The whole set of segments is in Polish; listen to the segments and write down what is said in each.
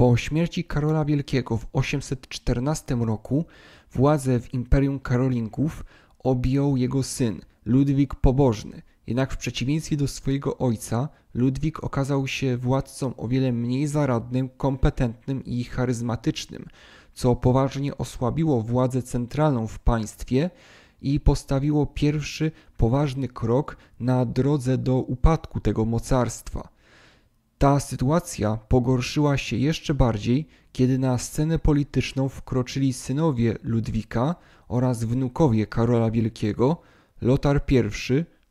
Po śmierci Karola Wielkiego w 814 roku władzę w Imperium Karolinków objął jego syn, Ludwik Pobożny. Jednak w przeciwieństwie do swojego ojca, Ludwik okazał się władcą o wiele mniej zaradnym, kompetentnym i charyzmatycznym, co poważnie osłabiło władzę centralną w państwie i postawiło pierwszy poważny krok na drodze do upadku tego mocarstwa. Ta sytuacja pogorszyła się jeszcze bardziej, kiedy na scenę polityczną wkroczyli synowie Ludwika oraz wnukowie Karola Wielkiego, Lotar I,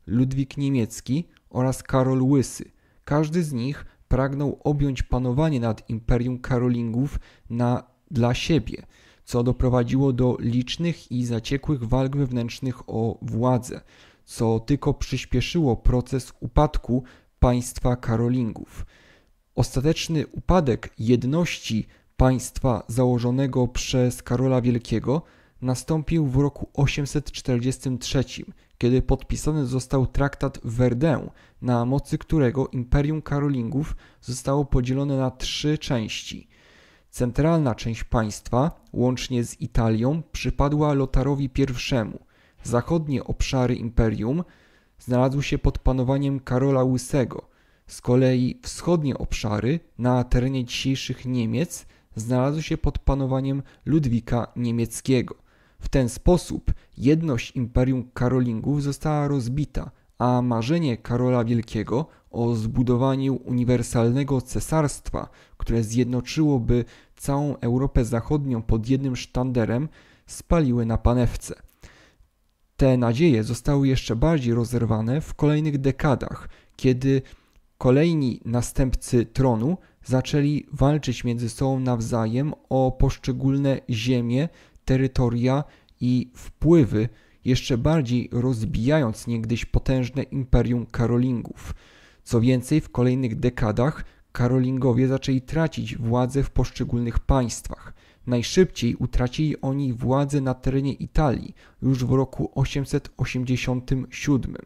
Ludwik Niemiecki oraz Karol Łysy. Każdy z nich pragnął objąć panowanie nad imperium Karolingów na dla siebie, co doprowadziło do licznych i zaciekłych walk wewnętrznych o władzę, co tylko przyspieszyło proces upadku państwa Karolingów. Ostateczny upadek jedności państwa założonego przez Karola Wielkiego nastąpił w roku 843, kiedy podpisany został traktat Verdun, na mocy którego Imperium Karolingów zostało podzielone na trzy części. Centralna część państwa, łącznie z Italią, przypadła Lotarowi I. Zachodnie obszary imperium znalazły się pod panowaniem Karola Łysego. Z kolei wschodnie obszary na terenie dzisiejszych Niemiec znalazły się pod panowaniem Ludwika Niemieckiego. W ten sposób jedność Imperium Karolingów została rozbita, a marzenie Karola Wielkiego o zbudowaniu uniwersalnego cesarstwa, które zjednoczyłoby całą Europę Zachodnią pod jednym sztanderem, spaliły na panewce. Te nadzieje zostały jeszcze bardziej rozerwane w kolejnych dekadach, kiedy kolejni następcy tronu zaczęli walczyć między sobą nawzajem o poszczególne ziemie, terytoria i wpływy, jeszcze bardziej rozbijając niegdyś potężne imperium Karolingów. Co więcej, w kolejnych dekadach Karolingowie zaczęli tracić władzę w poszczególnych państwach. Najszybciej utracili oni władzę na terenie Italii już w roku 887.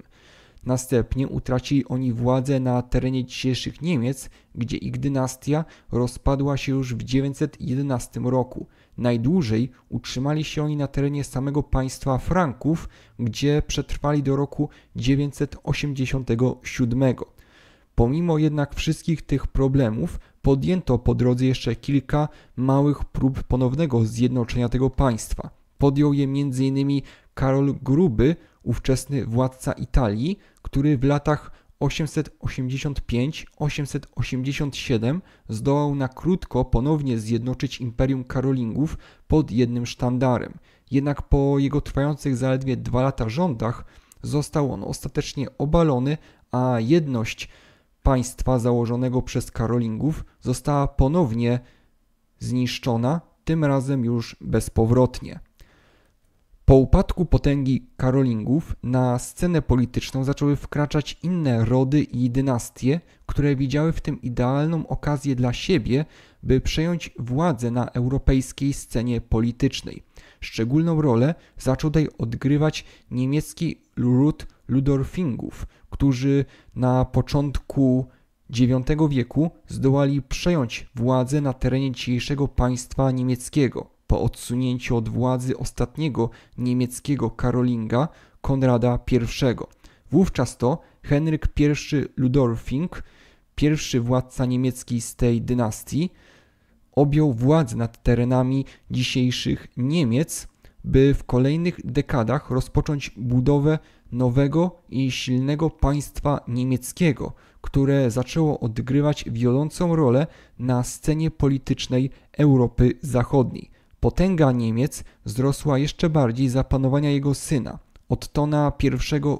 Następnie utracili oni władzę na terenie dzisiejszych Niemiec, gdzie ich dynastia rozpadła się już w 911 roku. Najdłużej utrzymali się oni na terenie samego państwa Franków, gdzie przetrwali do roku 987. Pomimo jednak wszystkich tych problemów, podjęto po drodze jeszcze kilka małych prób ponownego zjednoczenia tego państwa. Podjął je m.in. Karol Gruby, ówczesny władca Italii, który w latach 885-887 zdołał na krótko ponownie zjednoczyć imperium Karolingów pod jednym sztandarem. Jednak po jego trwających zaledwie dwa lata rządach został on ostatecznie obalony, a jedność państwa założonego przez Karolingów została ponownie zniszczona, tym razem już bezpowrotnie. Po upadku potęgi Karolingów na scenę polityczną zaczęły wkraczać inne rody i dynastie, które widziały w tym idealną okazję dla siebie, by przejąć władzę na europejskiej scenie politycznej. Szczególną rolę zaczął tutaj odgrywać niemiecki ród Ludorfingów, którzy na początku IX wieku zdołali przejąć władzę na terenie dzisiejszego państwa niemieckiego po odsunięciu od władzy ostatniego niemieckiego Karolinga Konrada I. Wówczas to Henryk I Ludolfing, pierwszy władca niemiecki z tej dynastii, objął władzę nad terenami dzisiejszych Niemiec by w kolejnych dekadach rozpocząć budowę nowego i silnego państwa niemieckiego, które zaczęło odgrywać wiodącą rolę na scenie politycznej Europy Zachodniej. Potęga Niemiec wzrosła jeszcze bardziej za panowania jego syna, Ottona I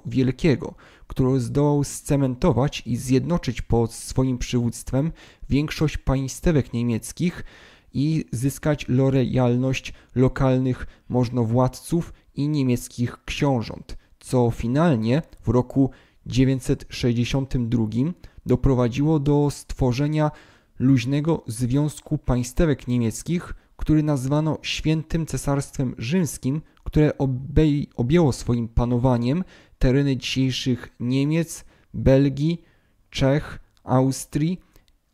Wielkiego, który zdołał scementować i zjednoczyć pod swoim przywództwem większość państwek niemieckich, i zyskać lojalność lokalnych możnowładców i niemieckich książąt, co finalnie w roku 962 doprowadziło do stworzenia luźnego związku państwek niemieckich, który nazwano Świętym Cesarstwem Rzymskim, które obej, objęło swoim panowaniem tereny dzisiejszych Niemiec, Belgii, Czech, Austrii,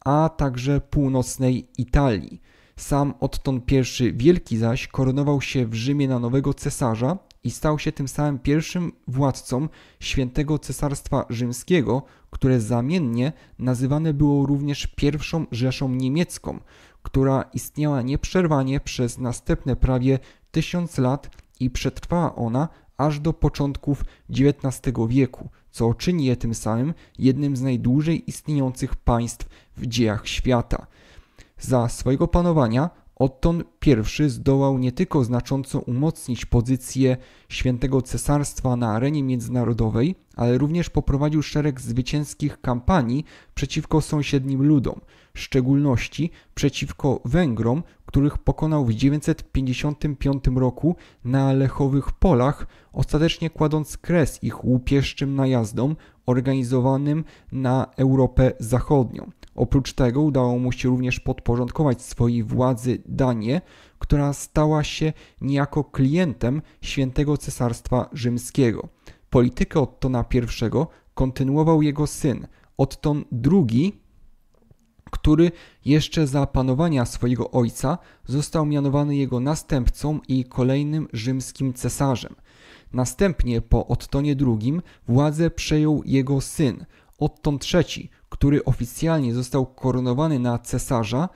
a także północnej Italii. Sam Otton I Wielki zaś koronował się w Rzymie na nowego cesarza i stał się tym samym pierwszym władcą świętego cesarstwa rzymskiego, które zamiennie nazywane było również pierwszą Rzeszą Niemiecką, która istniała nieprzerwanie przez następne prawie tysiąc lat i przetrwała ona aż do początków XIX wieku, co czyni je tym samym jednym z najdłużej istniejących państw w dziejach świata – za swojego panowania Otton I zdołał nie tylko znacząco umocnić pozycję świętego cesarstwa na arenie międzynarodowej, ale również poprowadził szereg zwycięskich kampanii przeciwko sąsiednim ludom, w szczególności przeciwko Węgrom, których pokonał w 955 roku na Lechowych Polach, ostatecznie kładąc kres ich łupieszczym najazdom organizowanym na Europę Zachodnią. Oprócz tego udało mu się również podporządkować swojej władzy Danię, która stała się niejako klientem świętego cesarstwa rzymskiego. Politykę Ottona I kontynuował jego syn Otton II, który jeszcze za panowania swojego ojca został mianowany jego następcą i kolejnym rzymskim cesarzem. Następnie po Ottonie II władzę przejął jego syn, Otton III, który oficjalnie został koronowany na cesarza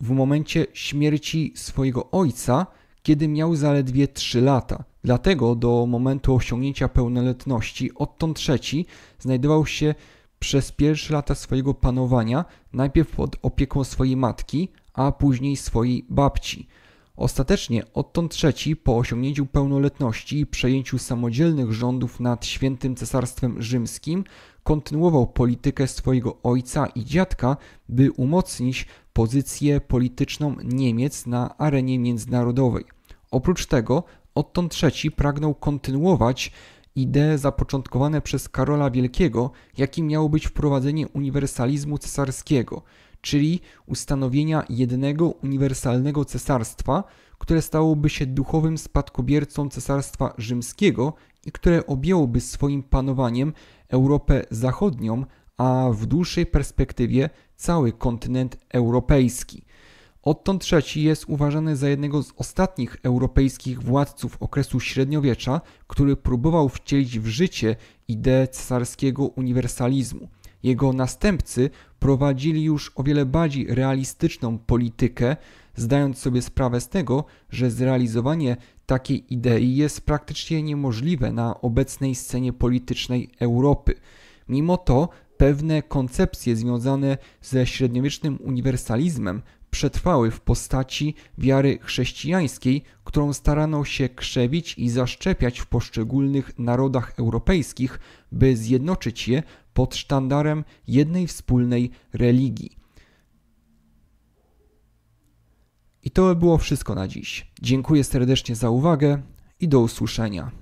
w momencie śmierci swojego ojca, kiedy miał zaledwie 3 lata. Dlatego do momentu osiągnięcia pełnoletności Otton III znajdował się przez pierwsze lata swojego panowania najpierw pod opieką swojej matki, a później swojej babci. Ostatecznie odtąd III po osiągnięciu pełnoletności i przejęciu samodzielnych rządów nad świętym cesarstwem rzymskim kontynuował politykę swojego ojca i dziadka, by umocnić pozycję polityczną Niemiec na arenie międzynarodowej. Oprócz tego odtąd III pragnął kontynuować idee zapoczątkowane przez Karola Wielkiego, jakim miało być wprowadzenie uniwersalizmu cesarskiego – czyli ustanowienia jednego uniwersalnego cesarstwa, które stałoby się duchowym spadkobiercą Cesarstwa Rzymskiego i które objęłoby swoim panowaniem Europę Zachodnią, a w dłuższej perspektywie cały kontynent europejski. Odtąd III jest uważany za jednego z ostatnich europejskich władców okresu średniowiecza, który próbował wcielić w życie ideę cesarskiego uniwersalizmu. Jego następcy prowadzili już o wiele bardziej realistyczną politykę, zdając sobie sprawę z tego, że zrealizowanie takiej idei jest praktycznie niemożliwe na obecnej scenie politycznej Europy. Mimo to pewne koncepcje związane ze średniowiecznym uniwersalizmem przetrwały w postaci wiary chrześcijańskiej, którą starano się krzewić i zaszczepiać w poszczególnych narodach europejskich, by zjednoczyć je pod sztandarem jednej wspólnej religii. I to było wszystko na dziś. Dziękuję serdecznie za uwagę i do usłyszenia.